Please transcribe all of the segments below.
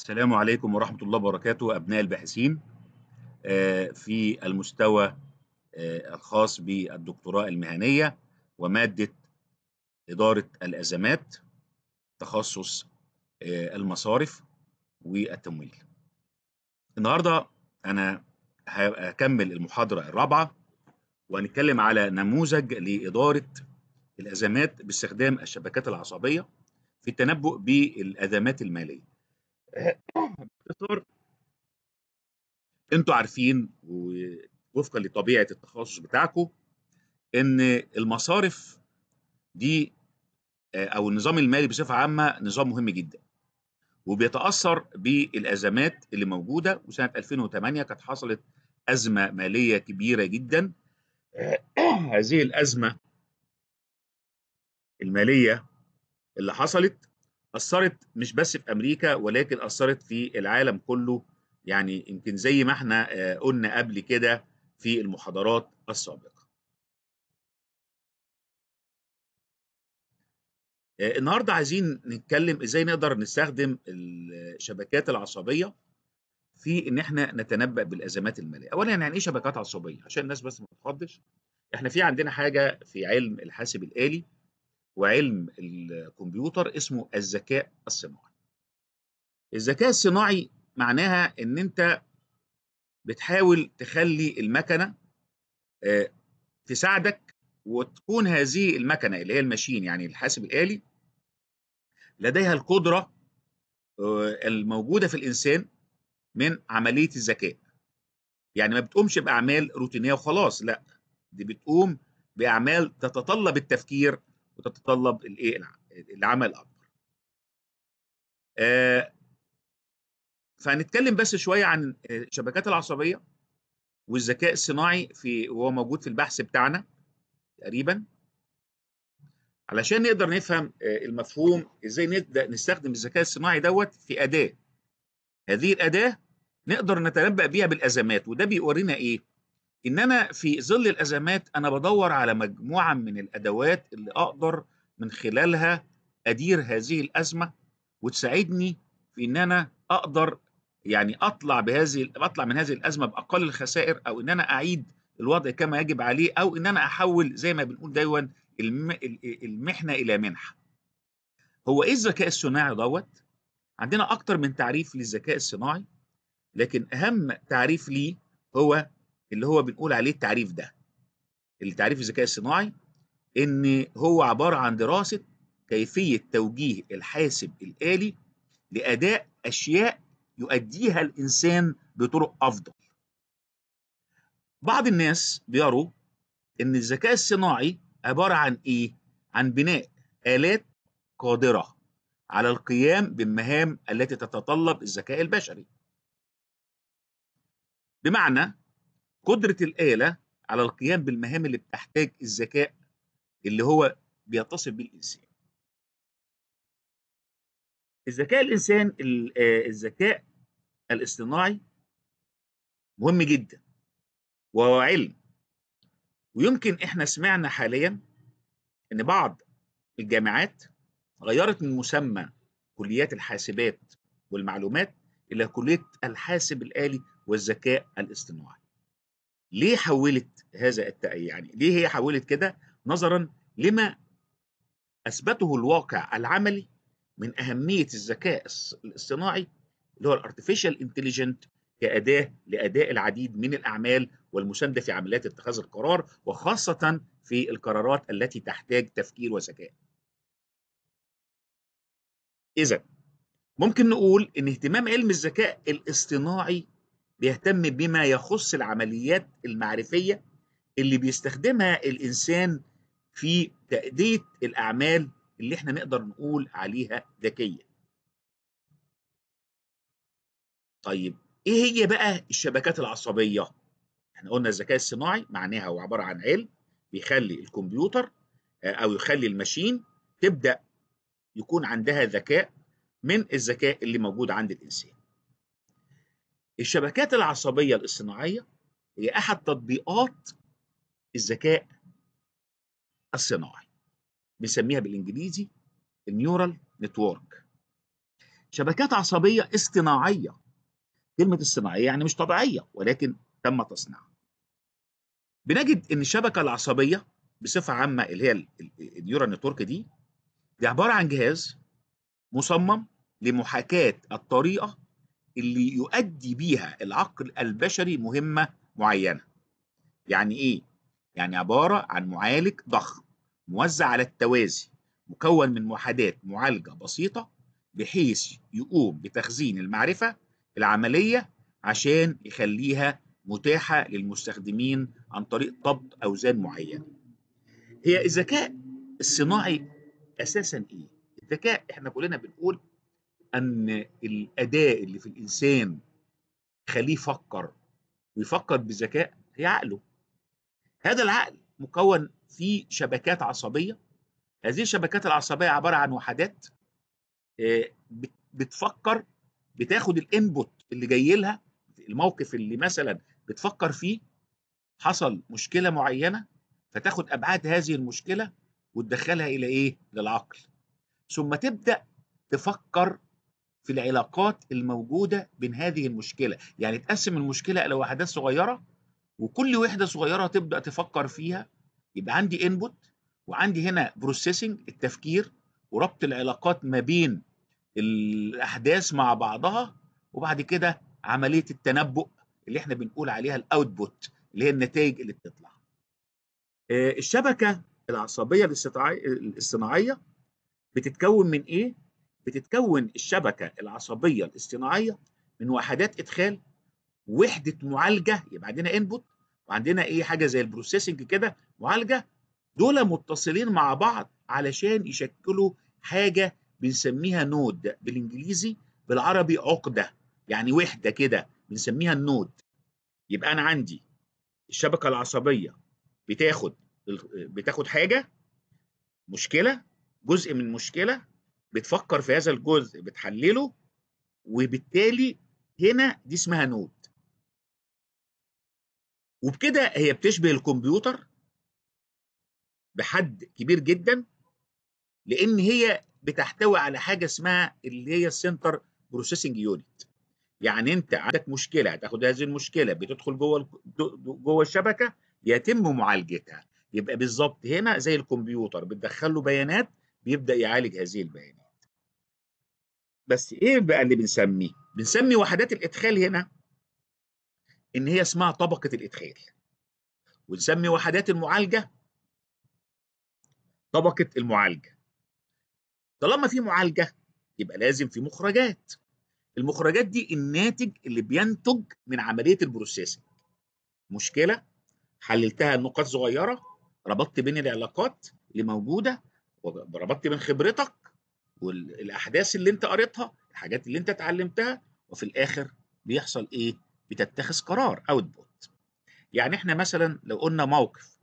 السلام عليكم ورحمة الله وبركاته أبناء الباحثين آه، في المستوى آه، الخاص بالدكتوراه المهنية ومادة إدارة الأزمات تخصص آه، المصارف والتمويل النهاردة أنا هكمل المحاضرة الرابعة وهنتكلم على نموذج لإدارة الأزمات باستخدام الشبكات العصبية في التنبؤ بالأزمات المالية باختصار انتوا عارفين ووفقا لطبيعه التخصص بتاعكم ان المصارف دي آه، او النظام المالي بصفه عامه نظام مهم جدا وبيتاثر بالازمات اللي موجوده وسنه 2008 كانت حصلت ازمه ماليه كبيره جدا آه، هذه الازمه الماليه اللي حصلت أثرت مش بس في أمريكا ولكن أثرت في العالم كله يعني يمكن زي ما احنا آه، قلنا قبل كده في المحاضرات السابقة آه، النهاردة عايزين نتكلم إزاي نقدر نستخدم الشبكات العصبية في إن احنا نتنبأ بالأزمات المالية أولا يعني إيه شبكات عصبية عشان الناس بس ما تتخضش احنا في عندنا حاجة في علم الحاسب الآلي وعلم الكمبيوتر اسمه الذكاء الصناعي الذكاء الصناعي معناها ان انت بتحاول تخلي المكنه آه، تساعدك وتكون هذه المكنه اللي هي الماشين يعني الحاسب الالي لديها القدره آه، الموجوده في الانسان من عمليه الذكاء يعني ما بتقومش باعمال روتينيه وخلاص لا دي بتقوم باعمال تتطلب التفكير وتتطلب الايه العمل اكبر. فهنتكلم بس شويه عن الشبكات العصبيه والذكاء الصناعي في وهو موجود في البحث بتاعنا تقريبا علشان نقدر نفهم المفهوم ازاي نبدا نستخدم الذكاء الصناعي دوت في اداه هذه الاداه نقدر نتنبأ بيها بالازمات وده بيورينا ايه ان انا في ظل الازمات انا بدور على مجموعه من الادوات اللي اقدر من خلالها ادير هذه الازمه وتساعدني في ان انا اقدر يعني اطلع بهذه اطلع من هذه الازمه باقل الخسائر او ان انا اعيد الوضع كما يجب عليه او ان انا احول زي ما بنقول دايما المحنه الى منحه. هو ايه الذكاء الصناعي دوت؟ عندنا اكتر من تعريف للذكاء الصناعي لكن اهم تعريف ليه هو اللي هو بنقول عليه التعريف ده التعريف الذكاء الصناعي ان هو عباره عن دراسه كيفيه توجيه الحاسب الالي لاداء اشياء يؤديها الانسان بطرق افضل بعض الناس بيروا ان الذكاء الصناعي عباره عن ايه عن بناء الات قادره على القيام بالمهام التي تتطلب الذكاء البشري بمعنى قدرة الآلة على القيام بالمهام اللي بتحتاج الذكاء اللي هو بيتصف بالإنسان الذكاء الإنسان آه، الذكاء الاصطناعي مهم جدا وهو علم ويمكن احنا سمعنا حاليا ان بعض الجامعات غيرت من مسمى كليات الحاسبات والمعلومات الى كليه الحاسب الالي والذكاء الاصطناعي ليه حولت هذا التأيي يعني ليه هي حولت كده نظرا لما اثبته الواقع العملي من اهميه الذكاء الاصطناعي اللي هو الارتفيشال انتليجنت كاداه لاداء العديد من الاعمال والمسانده في عمليات اتخاذ القرار وخاصه في القرارات التي تحتاج تفكير وذكاء. اذا ممكن نقول ان اهتمام علم الذكاء الاصطناعي بيهتم بما يخص العمليات المعرفية اللي بيستخدمها الإنسان في تأدية الأعمال اللي احنا نقدر نقول عليها ذكية طيب ايه هي بقى الشبكات العصبية؟ احنا قلنا الذكاء الصناعي معناها هو عبارة عن علم بيخلي الكمبيوتر آه، او يخلي المشين تبدأ يكون عندها ذكاء من الذكاء اللي موجود عند الإنسان الشبكات العصبية الاصطناعيه هي أحد تطبيقات الذكاء الصناعي بنسميها بالإنجليزي النيورال نتورك شبكات عصبية اصطناعية كلمة الصناعية يعني مش طبيعية ولكن تم تصنيعها بنجد إن الشبكة العصبية بصفة عامة اللي هي النيورال نتورك دي دي عبارة عن جهاز مصمم لمحاكاة الطريقة اللي يؤدي بيها العقل البشري مهمة معينة يعني إيه؟ يعني عبارة عن معالج ضخم موزع على التوازي مكون من وحدات معالجة بسيطة بحيث يقوم بتخزين المعرفة العملية عشان يخليها متاحة للمستخدمين عن طريق ضبط أوزان معينة هي الذكاء الصناعي أساسا إيه؟ الذكاء إحنا كلنا بنقول ان الاداء اللي في الانسان خليه يفكر ويفكر بذكاء هي عقله هذا العقل مكون في شبكات عصبيه هذه الشبكات العصبيه عباره عن وحدات آه، بتفكر بتاخد الانبوت اللي جاي لها الموقف اللي مثلا بتفكر فيه حصل مشكله معينه فتاخد ابعاد هذه المشكله وتدخلها الى ايه للعقل ثم تبدا تفكر في العلاقات الموجودة بين هذه المشكلة يعني تقسم المشكلة إلى وحدات صغيرة وكل وحدة صغيرة تبدأ تفكر فيها يبقى عندي انبوت وعندي هنا بروسيسنج التفكير وربط العلاقات ما بين الأحداث مع بعضها وبعد كده عملية التنبؤ اللي احنا بنقول عليها الاوتبوت اللي هي النتائج اللي بتطلع آه، الشبكة العصبية الاصطناعية بتتكون من ايه؟ بتتكون الشبكه العصبيه الاصطناعيه من وحدات ادخال وحده معالجه يبقى عندنا انبوت وعندنا ايه حاجه زي البروسيسنج كده معالجه دول متصلين مع بعض علشان يشكلوا حاجه بنسميها نود بالانجليزي بالعربي عقده يعني وحده كده بنسميها النود يبقى انا عندي الشبكه العصبيه بتاخد بتاخد حاجه مشكله جزء من مشكله بتفكر في هذا الجزء بتحلله وبالتالي هنا دي اسمها نود وبكده هي بتشبه الكمبيوتر بحد كبير جدا لان هي بتحتوي على حاجه اسمها اللي هي السنتر بروسيسنج يونت يعني انت عندك مشكله هتاخد هذه المشكله بتدخل جوه جوه الشبكه يتم معالجتها يبقى بالظبط هنا زي الكمبيوتر بتدخل له بيانات بيبدا يعالج هذه البيانات بس ايه بقى اللي بنسميه بنسمي وحدات الادخال هنا ان هي اسمها طبقه الادخال ونسمي وحدات المعالجه طبقه المعالجه طالما في معالجه يبقى لازم في مخرجات المخرجات دي الناتج اللي بينتج من عمليه البروسيسنج مشكله حللتها نقاط صغيره ربطت بين العلاقات اللي موجوده وربطت بين خبرتك والاحداث اللي انت قريتها الحاجات اللي انت اتعلمتها وفي الاخر بيحصل ايه بتتخذ قرار اوتبوت يعني احنا مثلا لو قلنا موقف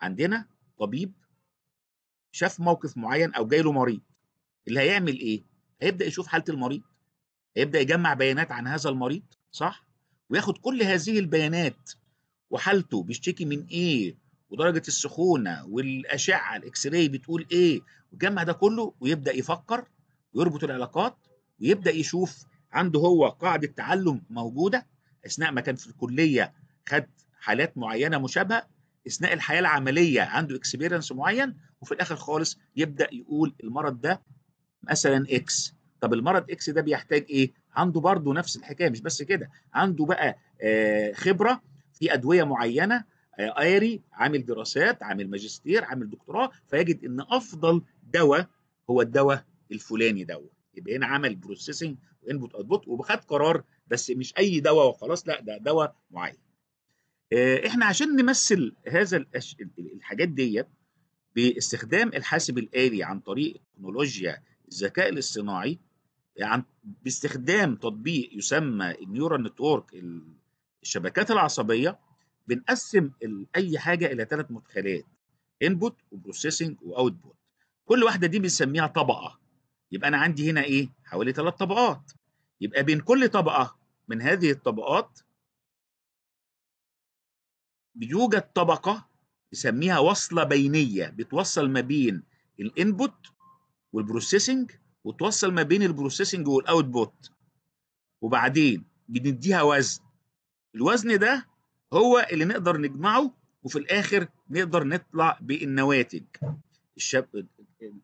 عندنا طبيب شاف موقف معين او جاي له مريض اللي هيعمل ايه هيبدا يشوف حاله المريض هيبدا يجمع بيانات عن هذا المريض صح وياخد كل هذه البيانات وحالته بيشتكي من ايه ودرجه السخونه والاشعه الاكس راي بتقول ايه وجمع ده كله ويبدا يفكر ويربط العلاقات ويبدا يشوف عنده هو قاعده تعلم موجوده اثناء ما كان في الكليه خد حالات معينه مشابهه اثناء الحياه العمليه عنده اكسبيرينس معين وفي الاخر خالص يبدا يقول المرض ده مثلا اكس طب المرض اكس ده بيحتاج ايه عنده برضه نفس الحكايه مش بس كده عنده بقى آه، خبره في ادويه معينه آه، ايري عامل دراسات عامل ماجستير عامل دكتوراه فيجد ان افضل دواء هو الدواء الفلاني دوت يبقى هنا عمل بروسيسنج وانبوت اوتبوت وخد قرار بس مش اي دواء وخلاص لا ده دواء معين آه، احنا عشان نمثل هذا الأش... الحاجات ديت باستخدام الحاسب الآلي عن طريق تكنولوجيا الذكاء الاصطناعي آه، عن باستخدام تطبيق يسمى النيورال نتورك الشبكات العصبية بنقسم اي حاجه الى ثلاث مدخلات انبوت وبروسيسنج واوتبوت كل واحده دي بنسميها طبقه يبقى انا عندي هنا ايه حوالي ثلاث طبقات يبقى بين كل طبقه من هذه الطبقات بيوجد طبقه نسميها وصله بينيه بتوصل ما بين الانبوت والبروسيسنج وتوصل ما بين البروسيسنج والاوتبوت وبعدين بنديها وزن الوزن ده هو اللي نقدر نجمعه وفي الاخر نقدر نطلع بالنواتج الشاب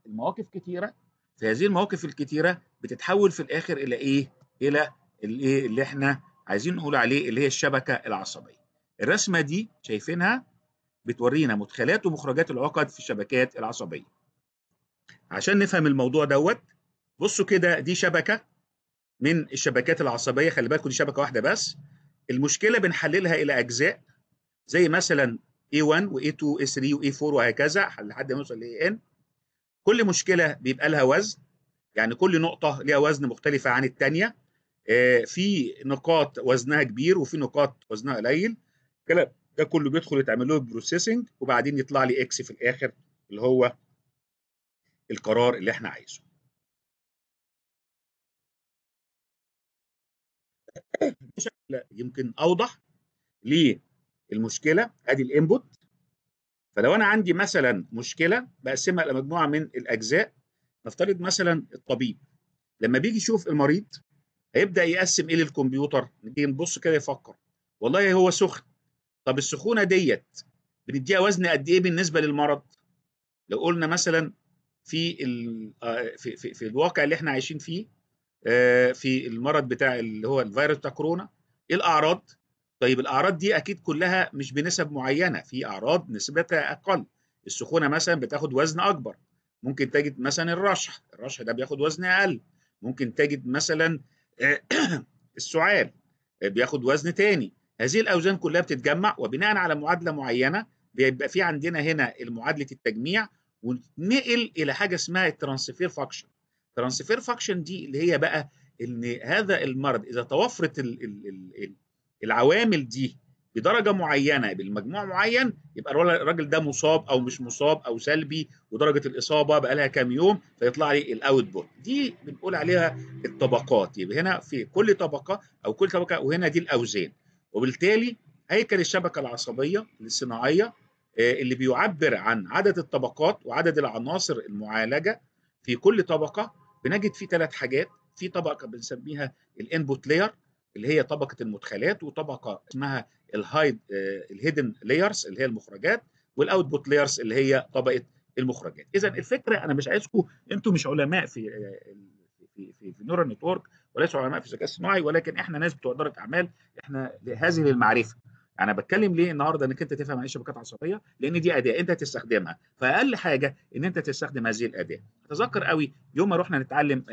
المواقف كتيره في هذه المواقف الكتيره بتتحول في الاخر الى ايه الى الايه اللي احنا عايزين نقول عليه اللي هي الشبكه العصبيه الرسمه دي شايفينها بتورينا مدخلات ومخرجات العقد في الشبكات العصبيه عشان نفهم الموضوع دوت بصوا كده دي شبكه من الشبكات العصبيه خلي بالكم دي شبكه واحده بس المشكله بنحللها الى اجزاء زي مثلا A1 وA2 A3 وA4 وهكذا لحد ما نوصل ل AN كل مشكله بيبقى لها وزن يعني كل نقطه ليها وزن مختلفه عن الثانيه آه، في نقاط وزنها كبير وفي نقاط وزنها قليل الكلام ده كله بيدخل يتعمل له بروسيسنج وبعدين يطلع لي اكس في الاخر اللي هو القرار اللي احنا عايزه مش بشكل يمكن اوضح للمشكله ادي الانبوت فلو انا عندي مثلا مشكله بقسمها الى مجموعه من الاجزاء نفترض مثلا الطبيب لما بيجي يشوف المريض هيبدا يقسم ايه للكمبيوتر نيجي نبص كده يفكر والله هو سخن طب السخونه ديت بنديها وزن قد ايه بالنسبه للمرض لو قلنا مثلا في آه، في في, في الواقع اللي احنا عايشين فيه آه، في المرض بتاع اللي هو الفيروس بتاع كورونا ايه الاعراض طيب الاعراض دي اكيد كلها مش بنسب معينه في اعراض نسبتها اقل السخونه مثلا بتاخد وزن اكبر ممكن تجد مثلا الرشح الرشح ده بياخد وزن اقل ممكن تجد مثلا آه، السعال بياخد وزن تاني هذه الاوزان كلها بتتجمع وبناء على معادله معينه بيبقى في عندنا هنا المعادله التجميع وننقل الى حاجه اسمها الترانسفير فاكشن ترانسفير فاكشن دي اللي هي بقى ان هذا المرض اذا توفرت العوامل دي بدرجه معينه بالمجموع معين يبقى الراجل ده مصاب او مش مصاب او سلبي ودرجه الاصابه بقى لها كام يوم فيطلع لي الاوتبوت دي بنقول عليها الطبقات يبقى هنا في كل طبقه او كل طبقه وهنا دي الاوزان وبالتالي هيكل الشبكه العصبيه الصناعيه آه، اللي بيعبر عن عدد الطبقات وعدد العناصر المعالجه في كل طبقه بنجد فيه ثلاث حاجات في طبقه بنسميها الانبوت لاير اللي هي طبقه المدخلات وطبقه اسمها الهايد الهيدن لايرز اللي هي المخرجات والاوتبوت لايرز اللي هي طبقه المخرجات اذا الفكره انا مش عايزكم انتم مش علماء في آه، في في, في نيورال نتورك وليسوا علماء في الذكاء الصناعي ولكن احنا ناس بتوع اداره اعمال احنا هذه المعرفه يعني انا بتكلم ليه النهارده انك انت تفهم عن الشبكات العصبيه لان دي اداه انت هتستخدمها فاقل حاجه ان انت تستخدم هذه الاداه اتذكر قوي يوم ما رحنا نتعلم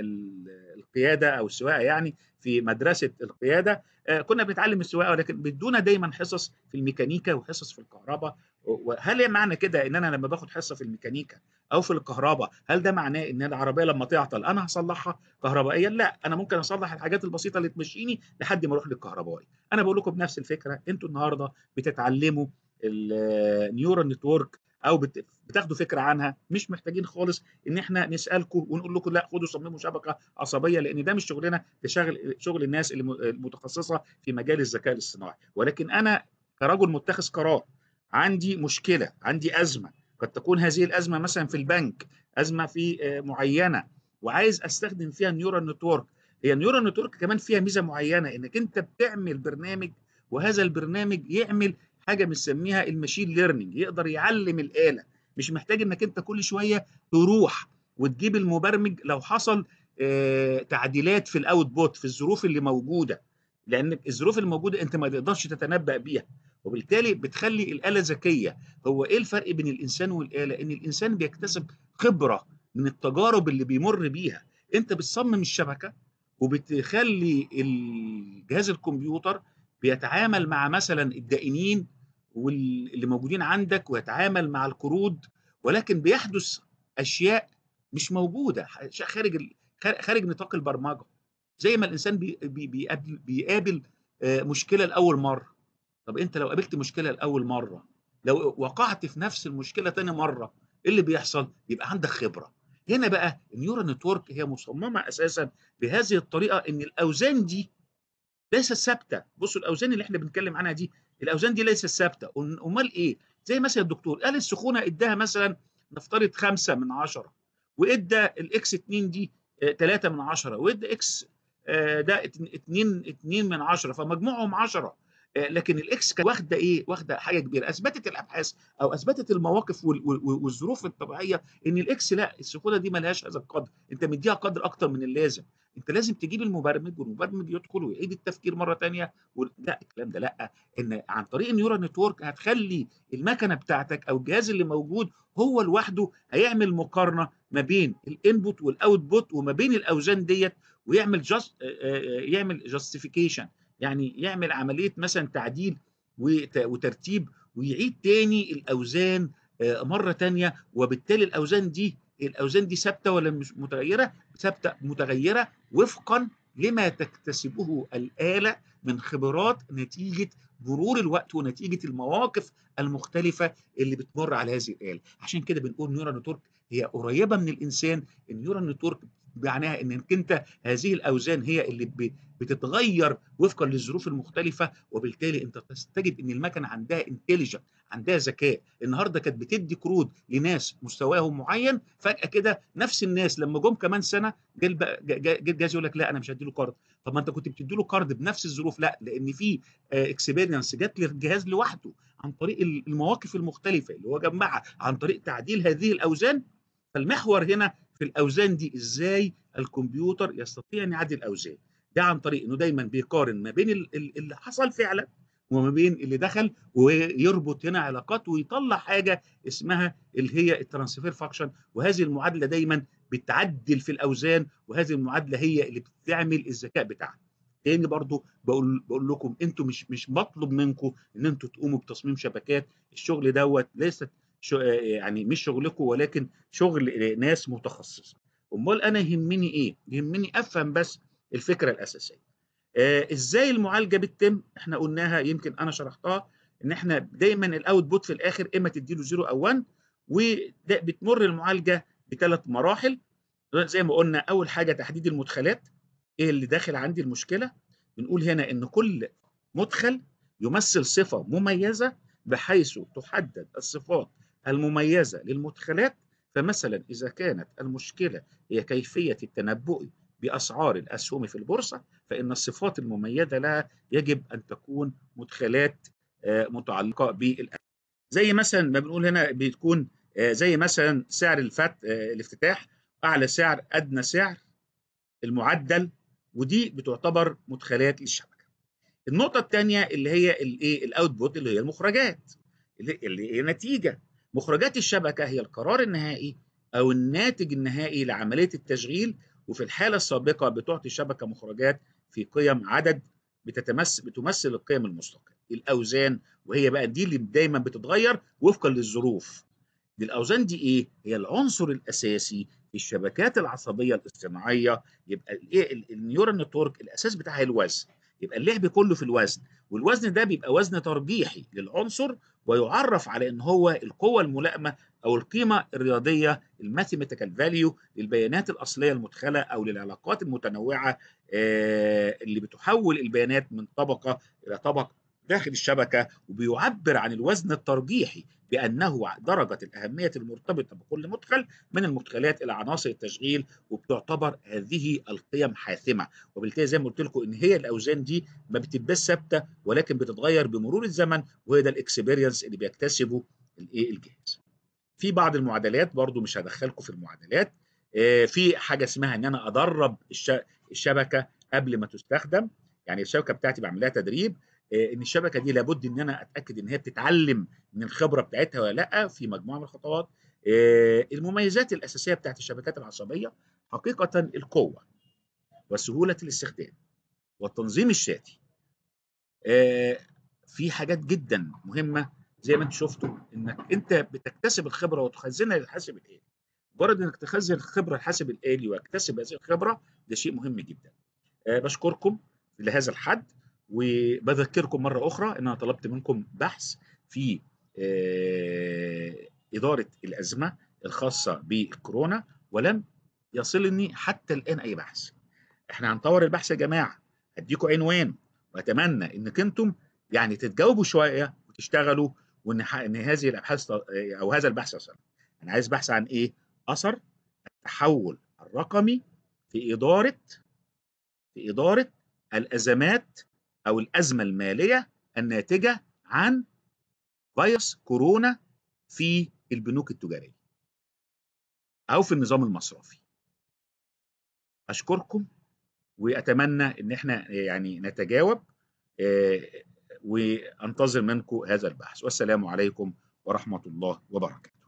القياده او السواقه يعني في مدرسه القياده آه، كنا بنتعلم السواقه ولكن بيدونا دايما حصص في الميكانيكا وحصص في الكهرباء وهل معنى كده ان انا لما باخد حصه في الميكانيكا او في الكهرباء هل ده معناه ان العربيه لما تعطل انا هصلحها كهربائيا لا انا ممكن اصلح الحاجات البسيطه اللي تمشيني لحد ما اروح للكهربائي انا بقول لكم بنفس الفكره انتوا النهارده بتتعلموا النيورال نتورك او بتاخدوا فكره عنها مش محتاجين خالص ان احنا نسالكم ونقول لكم لا خدوا صمموا شبكه عصبيه لان ده مش شغلنا ده شغل شغل الناس المتخصصه في مجال الذكاء الاصطناعي ولكن انا كرجل متخذ قرار عندي مشكله عندي ازمه قد تكون هذه الازمه مثلا في البنك ازمه في آه، معينه وعايز استخدم فيها نيورال نتورك هي النيورال نتورك كمان فيها ميزه معينه انك انت بتعمل برنامج وهذا البرنامج يعمل حاجه بنسميها المشين ليرنينج يقدر يعلم الاله مش محتاج انك انت كل شويه تروح وتجيب المبرمج لو حصل آه، تعديلات في الاوتبوت في الظروف اللي موجوده لان الظروف الموجوده انت ما تقدرش تتنبأ بيها وبالتالي بتخلي الاله ذكيه هو ايه الفرق بين الانسان والاله ان الانسان بيكتسب خبره من التجارب اللي بيمر بيها انت بتصمم الشبكه وبتخلي الجهاز الكمبيوتر بيتعامل مع مثلا الدائنين واللي موجودين عندك ويتعامل مع القروض ولكن بيحدث اشياء مش موجوده اشياء خارج خارج نطاق البرمجه زي ما الانسان بيقابل, بيقابل آه، مشكله لاول مره طب انت لو قابلت مشكله لاول مره لو وقعت في نفس المشكله تاني مره ايه اللي بيحصل يبقى عندك خبره هنا بقى النيورال نتورك هي مصممه اساسا بهذه الطريقه ان الاوزان دي ليست ثابته بصوا الاوزان اللي احنا بنتكلم عنها دي الاوزان دي ليست ثابته امال ايه زي مثلا الدكتور قال السخونه اداها مثلا نفترض 5 من 10 وادى الاكس 2 دي 3 آه، من 10 وادى اكس آه، ده 2 2 من 10 فمجموعهم 10 آه، لكن الاكس كانت واخده ايه واخده حاجه كبيره اثبتت الابحاث او اثبتت المواقف والظروف الطبيعيه ان الاكس لا السخونه دي ملهاش هذا القدر انت مديها قدر اكتر من اللازم انت لازم تجيب المبرمج والمبرمج يدخل ويعيد التفكير مره ثانيه و... لا الكلام ده لا ان عن طريق النيورال نتورك هتخلي المكنه بتاعتك او الجهاز اللي موجود هو لوحده هيعمل مقارنه ما بين الانبوت والاوتبوت وما بين الاوزان ديت ويعمل جاست آه، آه، يعمل جاستيفيكيشن يعني يعمل عمليه مثلا تعديل وترتيب ويعيد تاني الاوزان آه، مره تانية وبالتالي الاوزان دي الاوزان دي ثابته ولا مش متغيره ثابته متغيره وفقا لما تكتسبه الاله من خبرات نتيجه مرور الوقت ونتيجه المواقف المختلفه اللي بتمر على هذه الاله عشان كده بنقول نيورال نتورك هي قريبه من الانسان النيورال نتورك معناها انك انت هذه الاوزان هي اللي بتتغير وفقا للظروف المختلفه وبالتالي انت تجد ان المكنه عندها انتليجنت عندها ذكاء النهارده كانت بتدي كرود لناس مستواهم معين فجاه كده نفس الناس لما جم كمان سنه جه جاز يقول لك لا انا مش هدي له كارد طب ما انت كنت بتدي له كارد بنفس الظروف لا لان في اكسبيرينس آه، جت للجهاز لوحده عن طريق المواقف المختلفه اللي هو جمعها عن طريق تعديل هذه الاوزان فالمحور هنا في الاوزان دي ازاي الكمبيوتر يستطيع ان يعدي الاوزان ده عن طريق انه دايما بيقارن ما بين اللي حصل فعلا وما بين اللي دخل ويربط هنا علاقات ويطلع حاجه اسمها اللي هي الترانسفير فاكشن وهذه المعادله دايما بتعدل في الاوزان وهذه المعادله هي اللي بتعمل الذكاء بتاعنا تاني برضو بقول بقول لكم انتوا مش مش بطلب منكم ان انتوا تقوموا بتصميم شبكات الشغل دوت ليست شو آه، آه، يعني مش شغلكم ولكن شغل ناس متخصصه امال انا يهمني ايه يهمني افهم بس الفكره الاساسيه آه ازاي المعالجه بتتم احنا قلناها يمكن انا شرحتها ان احنا دايما الاوتبوت في الاخر اما تدي له 0 او 1 وبتمر المعالجه بثلاث مراحل زي ما قلنا اول حاجه تحديد المدخلات ايه اللي داخل عندي المشكله بنقول هنا ان كل مدخل يمثل صفه مميزه بحيث تحدد الصفات المميزة للمدخلات فمثلا إذا كانت المشكلة هي كيفية التنبؤ بأسعار الأسهم في البورصة فإن الصفات المميزة لها يجب أن تكون مدخلات آه، متعلقة بالأسهم زي مثلا ما بنقول هنا بتكون آه، زي مثلا سعر الفت آه، الافتتاح أعلى سعر أدنى سعر المعدل ودي بتعتبر مدخلات للشبكة النقطة الثانية اللي هي الإيه الأوتبوت اللي هي المخرجات اللي هي النتيجة مخرجات الشبكة هي القرار النهائي أو الناتج النهائي لعملية التشغيل وفي الحالة السابقة بتعطي الشبكة مخرجات في قيم عدد بتتمثل بتمثل القيم المطلقة الأوزان وهي بقى دي اللي دايما بتتغير وفقا للظروف دي الأوزان دي إيه؟ هي العنصر الأساسي في الشبكات العصبية الاصطناعية يبقى إيه؟ النيورال نتورك الأساس بتاعها الوزن يبقى اللعب كله في الوزن والوزن ده بيبقى وزن ترجيحي للعنصر ويعرف على ان هو القوه الملائمه او القيمه الرياضيه الماثيماتيكال فاليو للبيانات الاصليه المدخله او للعلاقات المتنوعه آه، اللي بتحول البيانات من طبقه الى طبق داخل الشبكة وبيعبر عن الوزن الترجيحي بأنه درجة الأهمية المرتبطة بكل مدخل من المدخلات إلى عناصر التشغيل وبتعتبر هذه القيم حاسمة وبالتالي زي ما قلت لكم إن هي الأوزان دي ما بتبقاش ثابتة ولكن بتتغير بمرور الزمن وهي ده الإكسبيرينس اللي بيكتسبه الإيه الجهاز. في بعض المعادلات برضو مش هدخلكم في المعادلات آه، في حاجة اسمها إن أنا أدرب الشبكة قبل ما تستخدم يعني الشبكة بتاعتي بعملها تدريب آه، ان الشبكه دي لابد ان انا اتاكد ان هي بتتعلم من الخبره بتاعتها ولا لا في مجموعه من الخطوات آه، المميزات الاساسيه بتاعت الشبكات العصبيه حقيقه القوه وسهوله الاستخدام والتنظيم الشاتي آه، في حاجات جدا مهمه زي ما انت شفتوا انك انت بتكتسب الخبره وتخزنها للحاسب الالي مجرد انك تخزن الخبره الحاسب الالي واكتسب هذه الخبره ده شيء مهم جدا بشكركم لهذا الحد وبذكركم مرة أخرى إن أنا طلبت منكم بحث في آه، إدارة الأزمة الخاصة بالكورونا ولم يصلني حتى الآن أي بحث إحنا هنطور البحث يا جماعة هديكم عنوان وأتمنى إنك أنتم يعني تتجاوبوا شوية وتشتغلوا وإن إن هذه الأبحاث أو هذا البحث يصل أنا عايز بحث عن إيه؟ أثر التحول الرقمي في إدارة في إدارة الأزمات أو الأزمة المالية الناتجة عن فيروس كورونا في البنوك التجارية أو في النظام المصرفي أشكركم وأتمنى إن إحنا يعني نتجاوب آه، وأنتظر منكم هذا البحث والسلام عليكم ورحمة الله وبركاته